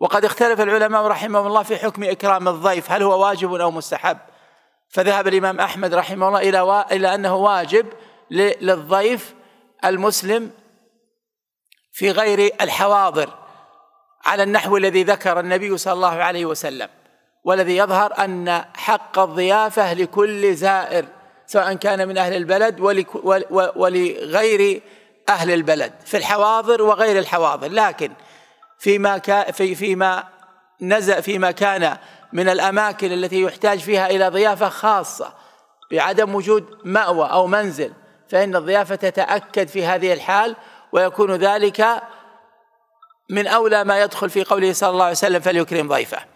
وقد اختلف العلماء رحمهم الله في حكم إكرام الضيف هل هو واجب أو مستحب فذهب الإمام أحمد رحمه الله إلى, و... إلى أنه واجب للضيف المسلم في غير الحواضر على النحو الذي ذكر النبي صلى الله عليه وسلم والذي يظهر أن حق الضيافة لكل زائر سواء كان من أهل البلد ولغير أهل البلد في الحواضر وغير الحواضر لكن فيما في فيما نزل فيما كان من الاماكن التي يحتاج فيها الى ضيافه خاصه بعدم وجود ماوى او منزل فان الضيافه تتاكد في هذه الحال ويكون ذلك من اولى ما يدخل في قوله صلى الله عليه وسلم فليكرم ضيفه